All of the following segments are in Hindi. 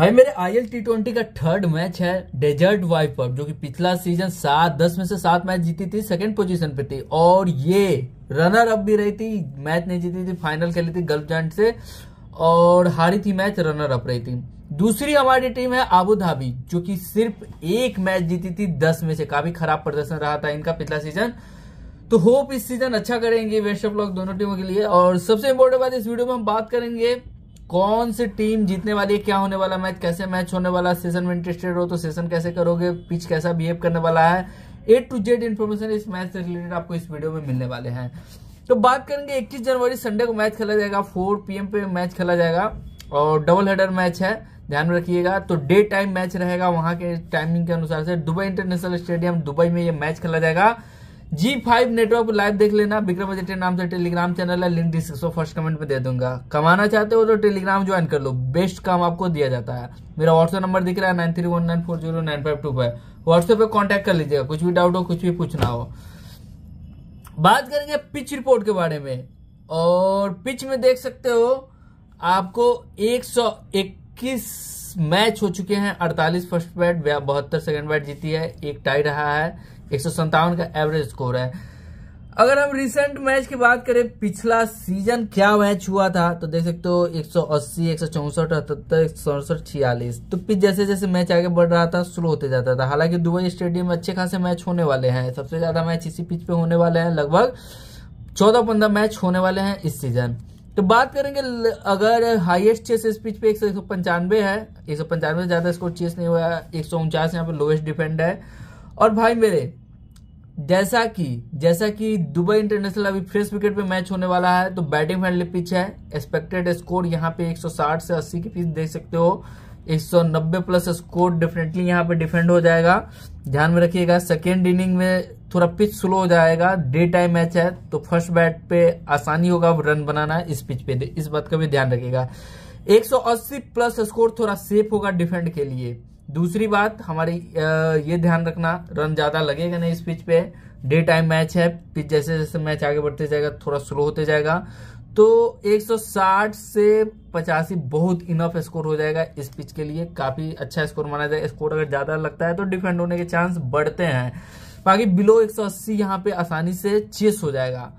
भाई मेरे आई एल टी ट्वेंटी का थर्ड मैच है डेजर्ट वाइपर जो कि पिछला सीजन सात दस में से सात मैच जीती थी सेकंड पोजीशन पे थी और ये रनर अप भी रही थी मैच नहीं जीती थी फाइनल खेली थी गल्फ जॉइंट से और हारी थी मैच रनर अप रही थी दूसरी हमारी टीम है आबू धाबी जो कि सिर्फ एक मैच जीती थी दस में से काफी खराब प्रदर्शन रहा था इनका पिछला सीजन तो होप इस सीजन अच्छा करेंगे वेस्ट ऑफ लॉक दोनों टीमों के लिए और सबसे इम्पोर्टेंट बात इस वीडियो में हम बात करेंगे कौन सी टीम जीतने वाली है क्या होने वाला मैच कैसे मैच होने वाला सेशन में इंटरेस्टेड हो तो सेशन कैसे करोगे पिच कैसा बिहेव करने वाला है ए टू जेड इन्फॉर्मेशन इस मैच से रिलेटेड आपको इस वीडियो में मिलने वाले हैं तो बात करेंगे 21 जनवरी संडे को मैच खेला जाएगा 4 पीएम पे मैच खेला जाएगा और डबल हेडर मैच है ध्यान में रखिएगा तो डे टाइम मैच रहेगा वहां के टाइमिंग के अनुसार से दुबई इंटरनेशनल स्टेडियम दुबई में ये मैच खेला जाएगा जी फाइव नेटवर्क लाइव देख लेना विक्रम अजय नाम से टेलीग्राम चैनल है लिंक डिस्क्रिप्शन फर्स्ट कमेंट में दे दूंगा कमाना चाहते हो तो टेलीग्राम ज्वाइन कर लो बेस्ट काम आपको दिया जाता है मेरा व्हाट्सएप नंबर दिख रहा है nine three one nine four zero nine five two five WhatsApp पर कॉन्टेक्ट कर लीजिएगा कुछ भी डाउट हो कुछ भी पूछना हो बात करेंगे पिच रिपोर्ट के बारे में और पिच में देख सकते हो आपको इक्कीस मैच हो चुके हैं 48 फर्स्ट बैट बहत्तर सेकंड बैट जीती है एक टाई रहा है एक का एवरेज स्कोर है अगर हम रिसेंट मैच की बात करें पिछला सीजन क्या मैच हुआ था तो देख सकते हो 180, एक सौ चौसठ अठहत्तर एक सौ सड़सठ छियालीस तो फिर जैसे जैसे मैच आगे बढ़ रहा था स्लो होते जाता था हालांकि दुबई स्टेडियम में अच्छे खासे मैच होने वाले हैं सबसे ज़्यादा मैच इसी पिच पे होने वाले हैं लगभग चौदह पंद्रह मैच होने वाले हैं इस सीजन तो बात करेंगे अगर हाईएस्ट चेस इस पिच पे एक सौ पंचानवे है एक सौ पंचानवे से ज़्यादा स्कोर चेस नहीं हुआ है एक सौ उनचास यहाँ लोएस्ट डिफेंड है और भाई मेरे जैसा कि जैसा कि दुबई इंटरनेशनल अभी फ्रेश विकेट पे मैच होने वाला है तो बैटिंग फैंडली पिच है एक्सपेक्टेड स्कोर यहाँ पे 160 से 80 के पिच देख सकते हो 190 प्लस स्कोर डेफिनेटली यहाँ पे डिफेंड हो जाएगा ध्यान में रखिएगा सेकेंड इनिंग में थोड़ा पिच स्लो हो जाएगा डे टाइम मैच है तो फर्स्ट बैट पे आसानी होगा रन बनाना इस पिच पे इस बात का भी ध्यान रखिएगा 180 प्लस स्कोर थोड़ा सेफ होगा डिफेंड के लिए दूसरी बात हमारी ये ध्यान रखना रन ज़्यादा लगेगा नहीं इस पिच पे डे टाइम मैच है पिच जैसे जैसे मैच आगे बढ़ते जाएगा थोड़ा स्लो होते जाएगा तो 160 से पचासी बहुत इनफ स्कोर हो जाएगा इस पिच के लिए काफ़ी अच्छा स्कोर माना जाएगा स्कोर अगर ज़्यादा लगता है तो डिफेंड होने के चांस बढ़ते हैं बाकी बिलो 180 सौ यहाँ पे आसानी से चेस हो जाएगा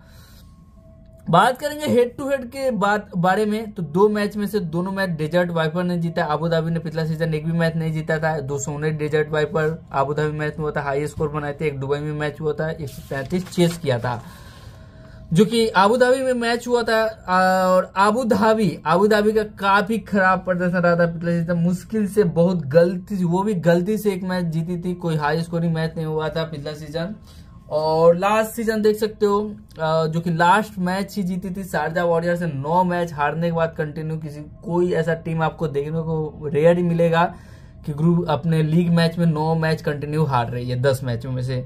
बात करेंगे हेड टू हेड के बात बारे में तो दो मैच में से दोनों मैच डेजर्ट वाइपर ने जीता अबू धाबी ने पिछला सीजन एक भी मैच नहीं जीता था दो सौ उन्नीस डेजर्ट वाइपर धाबी मैच में हुआ था हाई स्कोर बनाए थे एक दुबई में मैच हुआ था एक सौ पैंतीस चेस किया था जो कि आबू धाबी में मैच हुआ था और आबू धाबी आबू धाबी का काफी खराब प्रदर्शन रहा था पिछले सीजन मुश्किल से बहुत गलती वो भी गलती से एक मैच जीती थी कोई हाई स्कोरिंग मैच नहीं हुआ था पिछला सीजन और लास्ट सीजन देख सकते हो जो कि लास्ट मैच ही जीती थी शारजा वॉरियर से नौ मैच हारने के बाद कंटिन्यू किसी कोई ऐसा टीम आपको देखने को रेयर ही मिलेगा कि ग्रुप अपने लीग मैच में नौ मैच कंटिन्यू हार रही है दस मैचों में से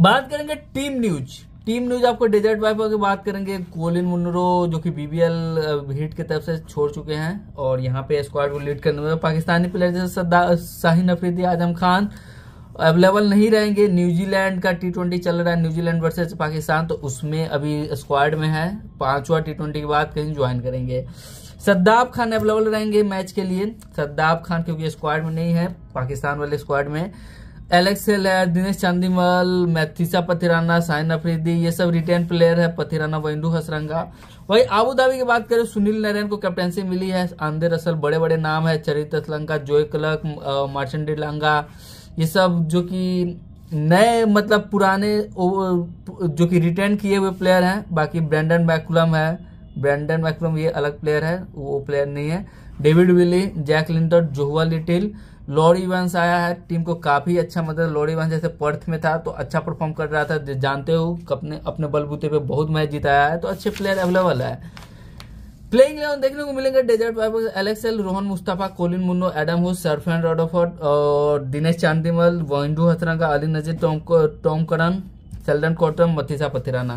बात करेंगे टीम न्यूज टीम न्यूज आपको डेजर्ट वाइफ की बात करेंगे कोलिन मुनरो जो कि बीबीएल हिट की तरफ से छोड़ चुके हैं और यहाँ पे स्क्वाड को लीड करने में पाकिस्तानी प्लेयर जैसे शाहिन अफरीदी आजम खान अवेलेबल नहीं रहेंगे न्यूजीलैंड का टी ट्वेंटी चल रहा है न्यूजीलैंड वर्सेज पाकिस्तान तो उसमें अभी स्क्वाड में है पांचवा टी ट्वेंटी के बाद कहीं ज्वाइन करेंगे सद्दाब खान अवेलेबल रहेंगे मैच के लिए सद्दाब खान क्योंकि स्क्वाड में नहीं है पाकिस्तान वाले स्क्वाड में एलेक्स एलेक्सर दिनेश चांदीमल मैथिसा पथिराना साइन अफरीदी ये सब रिटर्न प्लेयर है पथिराना वैंडू हसरंगा वही आबूधाबी की बात करें सुनील नारायण को कैप्टनसी मिली है आंधे रसल बड़े बड़े नाम है चरित्र असलंका जोय क्लक मार्चेंडी लंगा ये सब जो कि नए मतलब पुराने जो कि रिटर्न किए हुए प्लेयर हैं बाकी ब्रैंडन मैकुलम है ब्रैंडन मैकुलम ये अलग प्लेयर है वो प्लेयर नहीं है David Willey Jack Linter Joshua Little Laurie Evans आया है टीम को काफ़ी अच्छा मतलब लॉरी वंस जैसे पर्थ में था तो अच्छा परफॉर्म कर रहा था जानते हो अपने अपने बलबूते पे बहुत मैच जिताया है तो अच्छे प्लेयर अवेलेबल है प्लेइंग इलेवन देखने को मिलेंगे डेजर्ट वाइपर्स एलेक्सेल Rohan Mustafa Colin Munro Adam Hose Sherfane Rutherford और Dinesh Chandimal Wanindu Hasaranga Ali Naseer Tom Tom Curran Sheldon Cottrell Matheesha Pathirana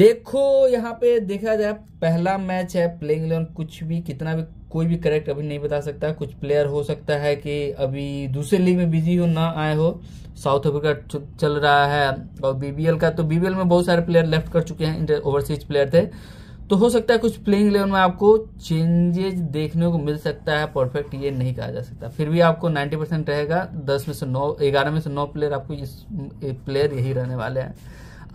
देखो यहाँ पे देखा जाए पहला मैच है प्लेइंग इलेवन कुछ भी कितना भी कोई भी करेक्ट अभी नहीं बता सकता कुछ प्लेयर हो सकता है कि अभी दूसरे लीग में बिजी हो ना आए हो साउथ अफ्रीका चल रहा है और बीबीएल का तो बीबीएल में बहुत सारे प्लेयर लेफ्ट कर चुके हैं ओवरसीज प्लेयर थे तो हो सकता है कुछ प्लेइंग इलेवन में आपको चेंजेज देखने को मिल सकता है परफेक्ट ये नहीं कहा जा सकता फिर भी आपको 90 परसेंट रहेगा 10 में से 9 ग्यारह में से 9 प्लेयर आपको इस प्लेयर यही रहने वाले हैं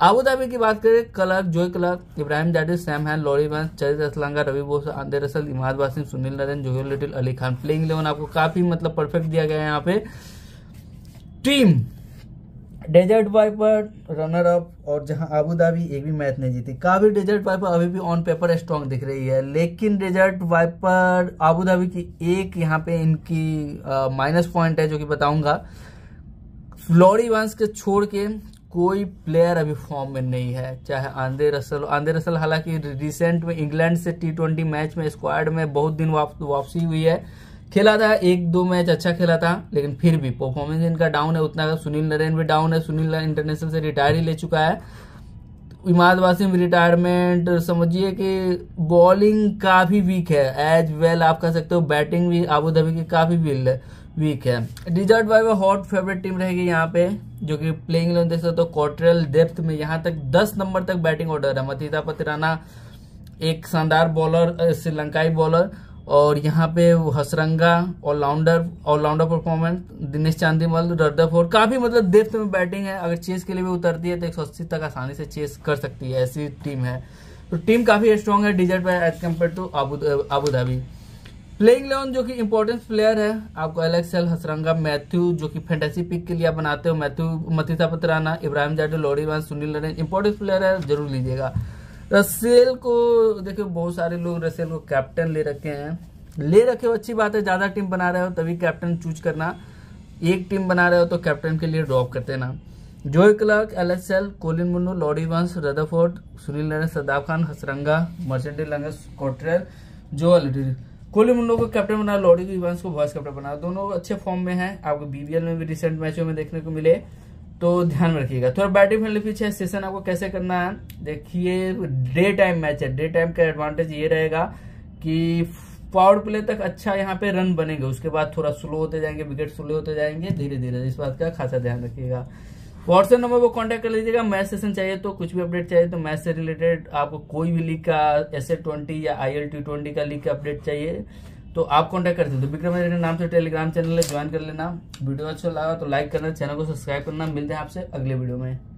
आबूधाबी की बात करें Clarke Joe Clarke Ibrahim Zadran Sam Hain Laurie Evans Charith Asalanka Ravi बोस Andre Russell Imad Wasim Sunil Narine Joshua Little Ali Khan playing eleven आपको काफी मतलब परफेक्ट दिया गया है यहाँ पे team Desert Viper runner up और जहां अबू धाबी एक भी मैच नहीं जीती काफी डेजर्ट वाइपर अभी भी ऑन पेपर स्ट्रांग दिख रही है लेकिन डेजर्ट वाइपर अबू धाबी की एक यहां पे इनकी माइनस पॉइंट है जो कि बताऊंगा फ्लोरी वंश के छोड़ के कोई प्लेयर अभी फॉर्म में नहीं है चाहे आंदे रसल आंदे रसल हालांकि रिसेंट में इंग्लैंड से टी ट्वेंटी मैच में स्क्वाड में बहुत दिन वाप, वापसी हुई है खेला था एक दो मैच अच्छा खेला था लेकिन फिर भी परफॉर्मेंस इनका डाउन है उतना सुनील नरेन भी डाउन है सुनील नरेन इंटरनेशनल से रिटायर ही ले चुका है इमाद वासिम रिटायरमेंट समझिए कि बॉलिंग काफ़ी वीक है एज वेल आप कह सकते हो बैटिंग भी आबू धाबी की काफ़ी वीक है डिजर्ट वाइव हॉट फेवरेट टीम रहेगी यहाँ पे जो कि प्लेइंग इलेवन देख सकते हो क्वार्टरल डेप्थ में यहाँ तक 10 नंबर तक बैटिंग ऑर्डर है मथिता पतिराना एक शानदार बॉलर श्रीलंकाई बॉलर और यहाँ पे Hasaranga all rounder all rounder performance Dinesh Chandimal Rutherford काफी मतलब डेप्थ में बैटिंग है अगर चेस के लिए भी उतरती है तो एक सौ अस्सी तक आसानी से चेस कर सकती है ऐसी टीम है तो टीम काफी स्ट्रांग है डिजर्ट पर as compared to Abu Dhabi playing eleven जो कि इम्पोर्टेंट प्लेयर है आपको एलेक्स हसरंगा मैथ्यू जो कि फैंटेसी पिक के लिए आप बनाते हो Matthew मथिता Pathirana Ibrahim Zadran Laurie Evans Sunil Narine important player है जरूर लीजिएगा रसेल को देखिए बहुत सारे लोग रसेल को कैप्टन ले रखे हैं ले रखे हो अच्छी बात है ज़्यादा टीम बना रहे हो तभी कैप्टन चूज करना एक टीम बना रहे हो तो कैप्टन के लिए ड्रॉप कर देना Joe Clarke L S L Colin Munro Laurie Evans Rutherford Sunil Narine Shadab Khan Hasaranga मर्चेंटी लंगस जो लिटिल कोहली मुंडो को कैप्टन बना लॉडी वंश को वाइस कैप्टन बना दोनों अच्छे फॉर्म में हैं आपको बीबीएल में भी रिसेंट मैचों में देखने को मिले तो ध्यान में रखिएगा थोड़ा तो बैटिंग फील्ड पीछे सेशन आपको कैसे करना है देखिए डे टाइम मैच है डे टाइम का एडवांटेज ये रहेगा कि पावर प्ले तक अच्छा यहाँ पे रन बनेंगे उसके बाद थोड़ा स्लो होते जाएंगे विकेट स्लो होते जाएंगे धीरे धीरे इस बात का खासा ध्यान रखिएगा व्हाट्सएप नंबर पर कांटेक्ट कर लीजिएगा मैच सेशन चाहिए तो कुछ भी अपडेट चाहिए तो मैच से रिलेटेड आपको कोई भी लीग का एस ट्वेंटी या आई एल टी ट्वेंटी का लीग का अपडेट चाहिए तो आप कॉन्टैक्ट करते तो बिक्रम विक्रम के नाम से टेलीग्राम चैनल है ज्वाइन कर लेना वीडियो अच्छा लगा तो लाइक करना चैनल को सब्सक्राइब करना मिलते हैं आपसे अगले वीडियो में